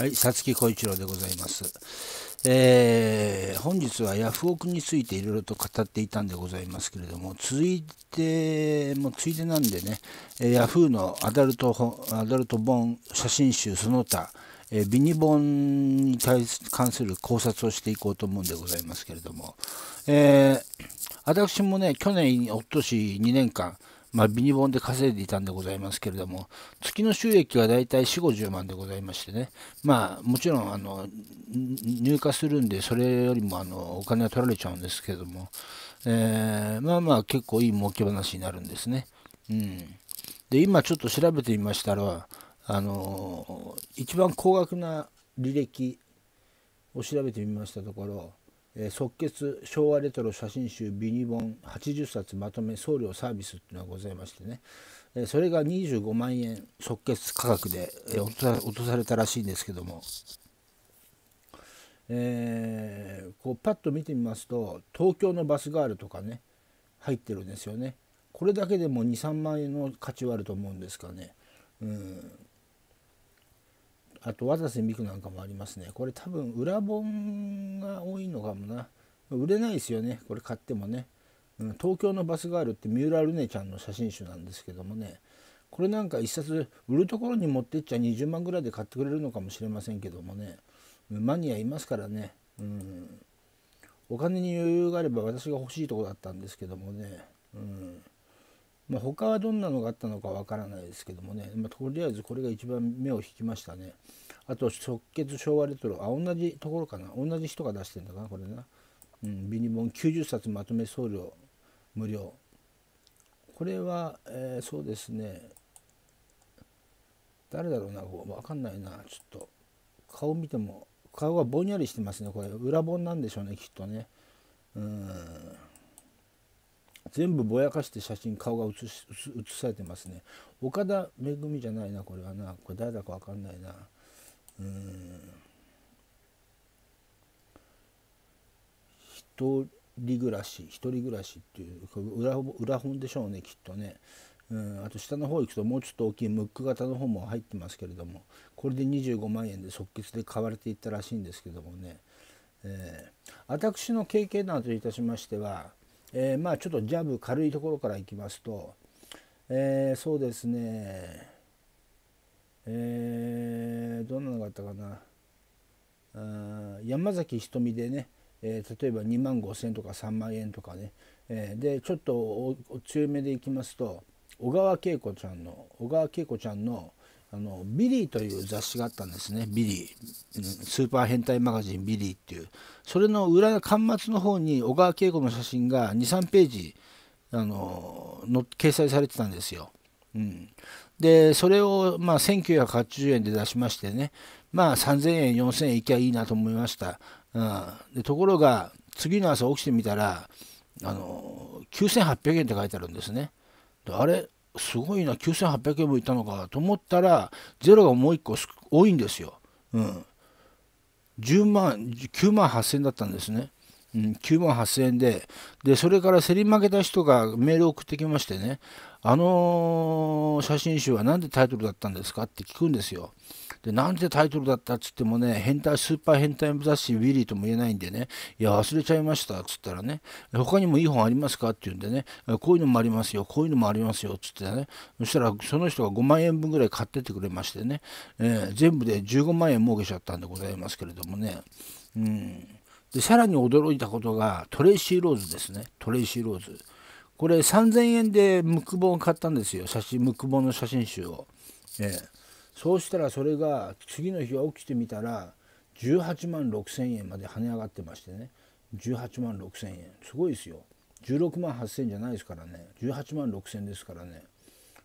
はい、さつき小一郎でございます。えー、本日はヤフオクについていろいろと語っていたんでございますけれども、続いて、もうついでなんでね、ヤフーのアダルト本、アダルト本写真集その他、えビニボンに対関する考察をしていこうと思うんでございますけれども、えー、私もね、去年、おととし2年間、まあ、ビニボンで稼いでいたんでございますけれども、月の収益はだいたい4、50万でございましてね、まあ、もちろん、あの、入荷するんで、それよりも、あの、お金は取られちゃうんですけれども、えー、まあまあ、結構いい儲け話になるんですね。うん。で、今ちょっと調べてみましたら、あの、一番高額な履歴を調べてみましたところ、えー、即決昭和レトロ写真集ビニ本80冊まとめ送料サービスっていうのがございましてね、えー、それが25万円即決価格で、えー、落とされたらしいんですけども、えー、こうパッと見てみますと東京のバスガールとかね入ってるんですよねこれだけでも23万円の価値はあると思うんですかねうんあと渡瀬美久なんかもありますねこれ多分裏本が多いのかもな売れないですよねこれ買ってもね、うん、東京のバスガールってミュ三浦ルネちゃんの写真集なんですけどもねこれなんか1冊売るところに持ってっちゃ20万ぐらいで買ってくれるのかもしれませんけどもねマニアいますからね、うん、お金に余裕があれば私が欲しいとこだったんですけどもね、うんまあ、他はどんなのがあったのかわからないですけどもね、まあ、とりあえずこれが一番目を引きましたねあと即決昭和レトロあ同じところかな同じ人が出してんだかなこれな、うん、ビニ本90冊まとめ送料無料これは、えー、そうですね誰だろうなわかんないなちょっと顔見ても顔がぼんやりしてますねこれ裏本なんでしょうねきっとねうん全部ぼやかして写真顔が写写されてますね岡田めぐみじゃないなこれはなこれ誰だか分かんないなうん一人暮らし一人暮らしっていう裏裏本でしょうねきっとねうんあと下の方行くともうちょっと大きいムック型の方も入ってますけれどもこれで25万円で即決で買われていったらしいんですけどもね、えー、私の経験談といたしましてはえー、まあちょっとジャブ軽いところからいきますと、えー、そうですねえー、どんなのがあったかなあ山崎ひとみでね、えー、例えば2万5,000円とか3万円とかね、えー、でちょっと強めでいきますと小川恵子ちゃんの小川恵子ちゃんの、あのビリーという雑誌があったんですねビリースーパー変態マガジンビリーっていうそれの裏の端末の方に小川恵子の写真が23ページあのの掲載されてたんですよ。うん、でそれをまあ1980円で出しましてねまあ3000円4000円いきゃいいなと思いました、うん、でところが次の朝起きてみたらあの9800円って書いてあるんですねあれすごいな9800円もいたのかと思ったらゼロがもう1個多いんですよ、うん、10万9万8000円だったんですね、うん、9万8000円ででそれから競り負けた人がメールを送ってきましてねあのー、写真集は何でタイトルだったんですかって聞くんですよでなんてタイトルだったっつってもね変態スーパー変態雑誌ウィリーとも言えないんでねいや忘れちゃいましたっつったらね他にもいい本ありますかって言うんでねこういうのもありますよこういうのもありますよっつってねそしたらその人が5万円分ぐらい買ってってくれましてね、えー、全部で15万円儲けちゃったんでございますけれどもねうんでさらに驚いたことがトレイシー・ローズですねトレイシー・ローズこれ3000円でムクボン買ったんですよ写真ムクボの写真集を。えーそうしたらそれが次の日起きてみたら18万6千円まで跳ね上がってましてね18万6千円すごいですよ16万8,000じゃないですからね18万6,000ですからね。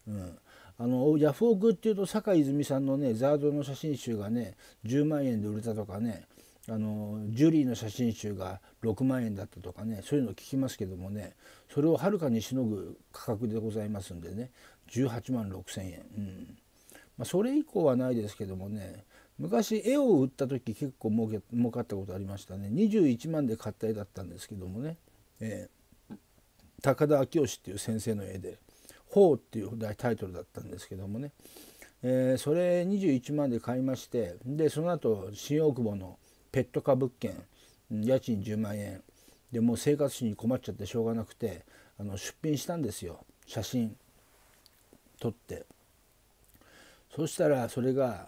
うんあのヤフオクっていうと坂泉さんのねザードの写真集がね10万円で売れたとかねあのジュリーの写真集が6万円だったとかねそういうのを聞きますけどもねそれをはるかにしのぐ価格でございますんでね18万6,000円。うんまあ、それ以降はないですけどもね昔絵を売った時結構儲け儲かったことありましたね21万で買った絵だったんですけどもね、えー、高田明義っていう先生の絵で「法」っていうタイトルだったんですけどもね、えー、それ21万で買いましてでその後新大久保のペット化物件家賃10万円でもう生活費に困っちゃってしょうがなくてあの出品したんですよ写真撮って。そしたらそれが、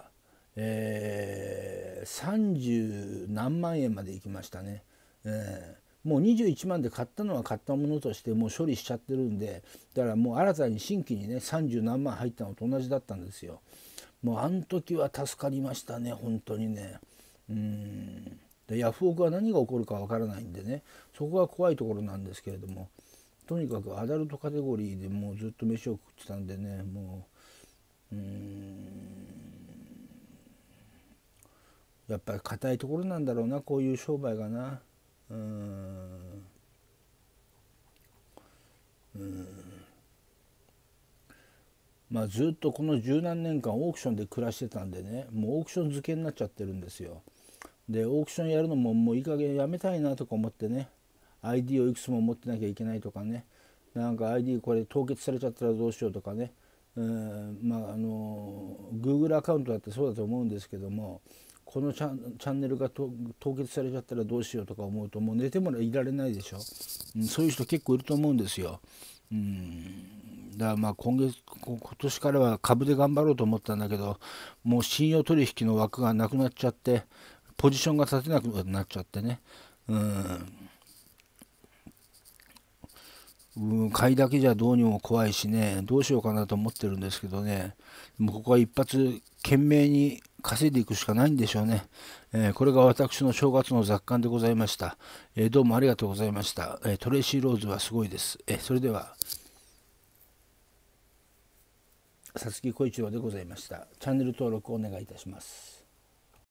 えー、30何万円までいきましたね。えーもう21万で買ったのは買ったものとしてもう処理しちゃってるんでだからもう新たに新規にね30何万入ったのと同じだったんですよもうあの時は助かりましたね本当にねうんでヤフオクは何が起こるかわからないんでねそこが怖いところなんですけれどもとにかくアダルトカテゴリーでもうずっと飯を食ってたんでねもうやっぱり硬いところなんだろうなこういう商売がなうんうんまあずっとこの十何年間オークションで暮らしてたんでねもうオークション漬けになっちゃってるんですよでオークションやるのももういい加減やめたいなとか思ってね ID をいくつも持ってなきゃいけないとかねなんか ID これ凍結されちゃったらどうしようとかねうんまああの Google アカウントだってそうだと思うんですけどもこのチャンネルが凍結されちゃったらどうしようとか思うともう寝てもいられないでしょ、うん、そういう人結構いると思うんですよ。うんだからまあ今月今年からは株で頑張ろうと思ったんだけどもう信用取引の枠がなくなっちゃってポジションが立てなくなっちゃってねうん買いだけじゃどうにも怖いしねどうしようかなと思ってるんですけどねもうここは一発懸命に稼いでいくしかないんでしょうね。えー、これが私の正月の雑感でございました。えー、どうもありがとうございました。えー、トレーシー・ローズはすごいです。えそれでは、さつき小一郎でございました。チャンネル登録お願いいたします。